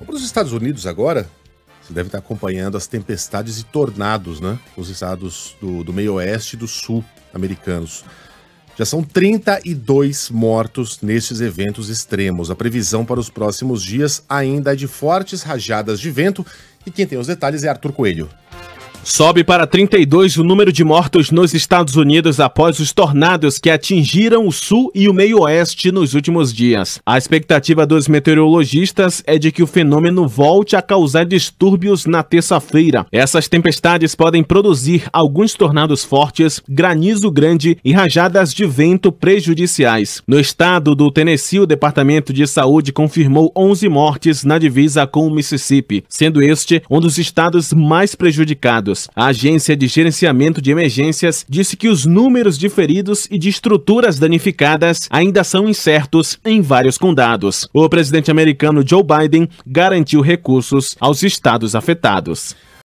Vamos para os Estados Unidos agora. Você deve estar acompanhando as tempestades e tornados, né? Nos estados do, do meio oeste e do sul americanos. Já são 32 mortos nesses eventos extremos. A previsão para os próximos dias ainda é de fortes rajadas de vento. E quem tem os detalhes é Arthur Coelho. Sobe para 32 o número de mortos nos Estados Unidos após os tornados que atingiram o sul e o meio-oeste nos últimos dias. A expectativa dos meteorologistas é de que o fenômeno volte a causar distúrbios na terça-feira. Essas tempestades podem produzir alguns tornados fortes, granizo grande e rajadas de vento prejudiciais. No estado do Tennessee, o Departamento de Saúde confirmou 11 mortes na divisa com o Mississippi, sendo este um dos estados mais prejudicados. Unidos. A Agência de Gerenciamento de Emergências disse que os números de feridos e de estruturas danificadas ainda são incertos em vários condados. O presidente americano Joe Biden garantiu recursos aos estados afetados.